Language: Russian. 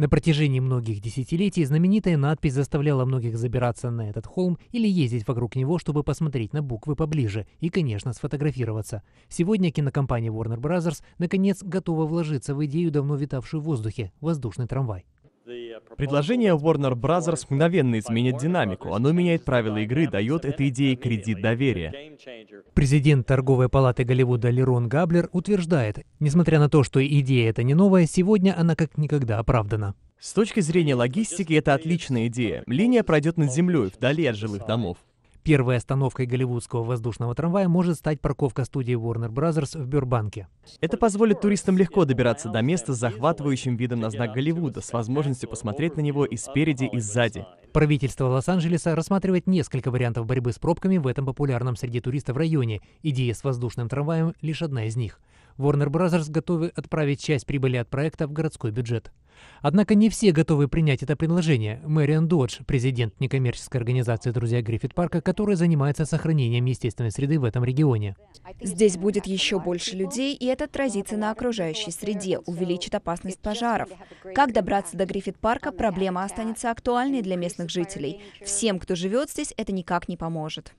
На протяжении многих десятилетий знаменитая надпись заставляла многих забираться на этот холм или ездить вокруг него, чтобы посмотреть на буквы поближе и, конечно, сфотографироваться. Сегодня кинокомпания Warner Bros. наконец готова вложиться в идею, давно витавшую в воздухе – воздушный трамвай. Предложение Warner Bros. мгновенно изменит динамику. Оно меняет правила игры, дает этой идее кредит доверия. Президент торговой палаты Голливуда Лерон Габлер утверждает, несмотря на то, что идея эта не новая, сегодня она как никогда оправдана. С точки зрения логистики, это отличная идея. Линия пройдет над землей, вдали от жилых домов. Первой остановкой голливудского воздушного трамвая может стать парковка студии Warner Bros. в Бюрбанке. Это позволит туристам легко добираться до места с захватывающим видом на знак Голливуда, с возможностью посмотреть на него и спереди, и сзади. Правительство Лос-Анджелеса рассматривает несколько вариантов борьбы с пробками в этом популярном среди туристов районе. Идея с воздушным трамваем – лишь одна из них. Warner Bros. готовы отправить часть прибыли от проекта в городской бюджет. Однако не все готовы принять это предложение. Мэриан Додж, президент некоммерческой организации «Друзья Гриффит Парка», которая занимается сохранением естественной среды в этом регионе. Здесь будет еще больше людей, и это отразится на окружающей среде, увеличит опасность пожаров. Как добраться до Гриффит Парка, проблема останется актуальной для местных жителей. Всем, кто живет здесь, это никак не поможет.